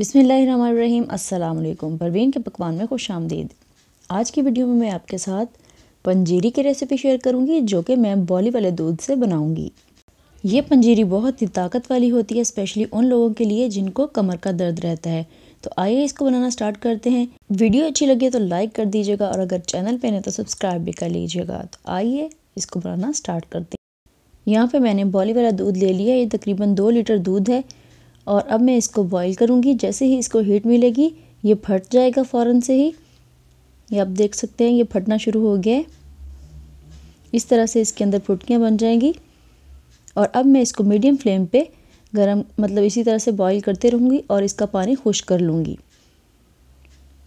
बिसमीम अल्लाम परवीन के पकवान में खुश आमदीद आज की वीडियो में मैं आपके साथ पंजीरी की रेसिपी शेयर करूंगी जो कि मैं बॉली वाले दूध से बनाऊंगी ये पंजीरी बहुत ही ताकत वाली होती है स्पेशली उन लोगों के लिए जिनको कमर का दर्द रहता है तो आइए इसको बनाना स्टार्ट करते हैं वीडियो अच्छी लगी तो लाइक कर दीजिएगा और अगर चैनल पर नहीं तो सब्सक्राइब भी कर लीजिएगा तो आइए इसको बनाना स्टार्ट करते हैं यहाँ पर मैंने बॉली वाला दूध ले लिया ये तकरीबन दो लीटर दूध है और अब मैं इसको बॉईल करूँगी जैसे ही इसको हीट मिलेगी ये फट जाएगा फ़ौरन से ही ये आप देख सकते हैं ये फटना शुरू हो गया है इस तरह से इसके अंदर फुटकियाँ बन जाएंगी और अब मैं इसको मीडियम फ्लेम पे गरम मतलब इसी तरह से बॉईल करते रहूँगी और इसका पानी खुश्क कर लूँगी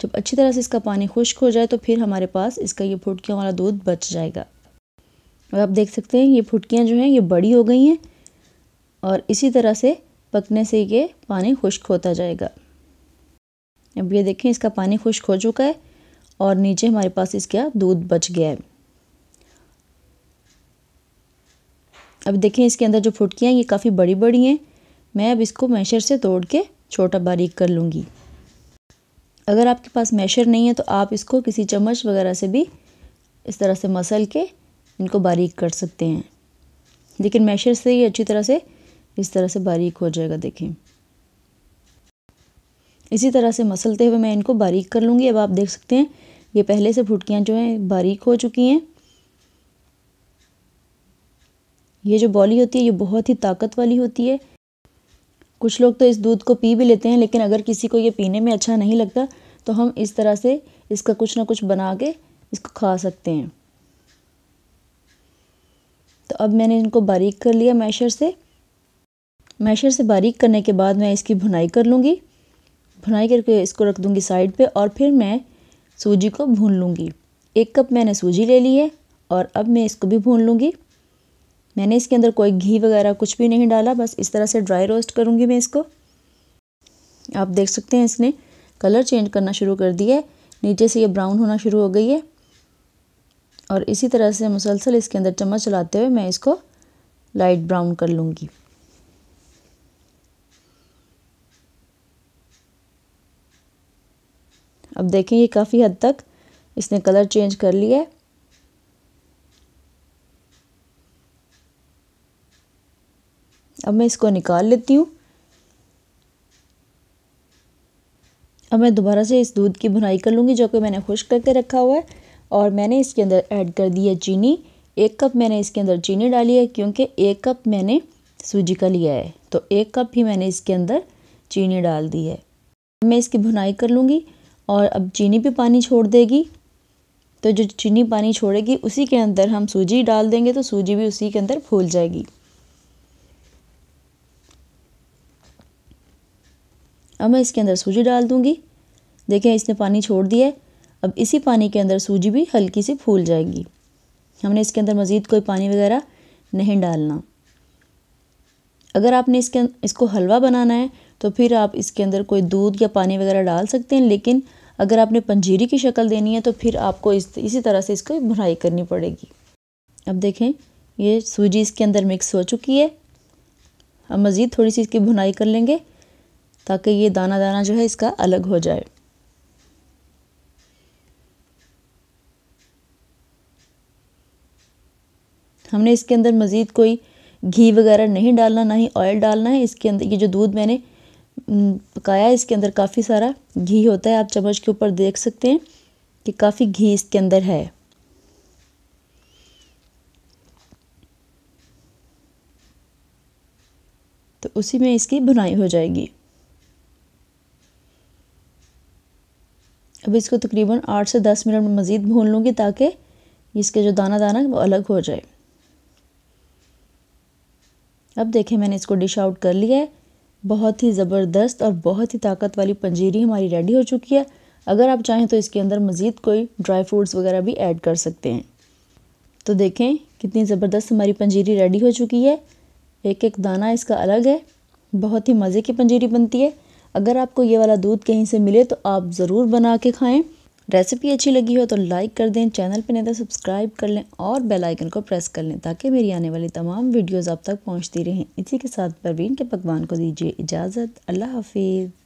जब अच्छी तरह से इसका पानी खुश्क हो जाए तो फिर हमारे पास इसका ये फुटकियाँ वाला दूध बच जाएगा और आप देख सकते हैं ये फुटकियाँ जो हैं ये बड़ी हो गई हैं और इसी तरह से पकने से ये पानी खुश्क होता जाएगा अब ये देखें इसका पानी खुश्क हो चुका है और नीचे हमारे पास इसका दूध बच गया है अब देखें इसके अंदर जो फुटकियाँ ये काफ़ी बड़ी बड़ी हैं मैं अब इसको मैशर से तोड़ के छोटा बारीक कर लूँगी अगर आपके पास मैशर नहीं है तो आप इसको किसी चम्मच वगैरह से भी इस तरह से मसल के इनको बारीक कर सकते हैं लेकिन मैशर से ये अच्छी तरह से इस तरह से बारीक हो जाएगा देखें इसी तरह से मसलते हुए मैं इनको बारीक कर लूँगी अब आप देख सकते हैं ये पहले से फुटकियाँ जो हैं बारीक हो चुकी हैं ये जो बॉली होती है ये बहुत ही ताकत वाली होती है कुछ लोग तो इस दूध को पी भी लेते हैं लेकिन अगर किसी को ये पीने में अच्छा नहीं लगता तो हम इस तरह से इसका कुछ ना कुछ बना के इसको खा सकते हैं तो अब मैंने इनको बारीक कर लिया मैशर से मैशर से बारीक करने के बाद मैं इसकी भुनाई कर लूँगी भुनाई करके इसको रख दूँगी साइड पे और फिर मैं सूजी को भून लूँगी एक कप मैंने सूजी ले ली है और अब मैं इसको भी भून लूँगी मैंने इसके अंदर कोई घी वगैरह कुछ भी नहीं डाला बस इस तरह से ड्राई रोस्ट करूँगी मैं इसको आप देख सकते हैं इसने कलर चेंज करना शुरू कर दिया है नीचे से ये ब्राउन होना शुरू हो गई है और इसी तरह से मुसलसल इसके अंदर चम्मच चलाते हुए मैं इसको लाइट ब्राउन कर लूँगी अब देखें ये काफ़ी हद तक इसने कलर चेंज कर लिया है अब मैं इसको निकाल लेती हूँ अब मैं दोबारा से इस दूध की भुनाई कर लूँगी जो कि मैंने खुश करके रखा हुआ है और मैंने इसके अंदर ऐड कर दी है चीनी एक कप मैंने इसके अंदर चीनी डाली है क्योंकि एक कप मैंने सूजी का लिया है तो एक कप ही मैंने इसके अंदर चीनी डाल दी है मैं इसकी भुनाई कर लूँगी और अब चीनी भी पानी छोड़ देगी तो जो चीनी पानी छोड़ेगी उसी के अंदर हम सूजी डाल देंगे तो सूजी भी उसी के अंदर फूल जाएगी अब मैं इसके अंदर सूजी डाल दूँगी देखें इसने पानी छोड़ दिया है अब इसी पानी के अंदर सूजी भी हल्की सी फूल जाएगी हमने इसके अंदर मज़ीद कोई पानी वगैरह नहीं डालना अगर आपने इसके इसको हलवा बनाना है तो फिर आप इसके अंदर कोई दूध या पानी वगैरह डाल सकते हैं लेकिन अगर आपने पंजीरी की शक्ल देनी है तो फिर आपको इस इसी तरह से इसको भुनाई करनी पड़ेगी अब देखें ये सूजी इसके अंदर मिक्स हो चुकी है अब मज़ीद थोड़ी सी इसकी भुनाई कर लेंगे ताकि ये दाना दाना जो है इसका अलग हो जाए हमने इसके अंदर मज़ीद कोई घी वगैरह नहीं डालना ना ही ऑयल डालना है इसके अंदर ये जो दूध मैंने पकाया इसके अंदर काफ़ी सारा घी होता है आप चम्मच के ऊपर देख सकते हैं कि काफ़ी घी इसके अंदर है तो उसी में इसकी भुनाई हो जाएगी अब इसको तकरीबन आठ से दस मिनट में मज़ीद भून लूँगी ताकि इसके जो दाना दाना वो अलग हो जाए अब देखें मैंने इसको डिश आउट कर लिया है बहुत ही ज़बरदस्त और बहुत ही ताकत वाली पंजीरी हमारी रेडी हो चुकी है अगर आप चाहें तो इसके अंदर मज़ीद कोई ड्राई फ्रूट्स वगैरह भी ऐड कर सकते हैं तो देखें कितनी ज़बरदस्त हमारी पंजीरी रेडी हो चुकी है एक एक दाना इसका अलग है बहुत ही मज़े की पंजीरी बनती है अगर आपको ये वाला दूध कहीं से मिले तो आप ज़रूर बना के खाएँ रेसिपी अच्छी लगी हो तो लाइक कर दें चैनल पर नहीं तो सब्सक्राइब कर लें और बेल आइकन को प्रेस कर लें ताकि मेरी आने वाली तमाम वीडियोज़ आप तक पहुँचती रहें इसी के साथ परवीन के पकवान को दीजिए इजाज़त अल्लाह हाफिज़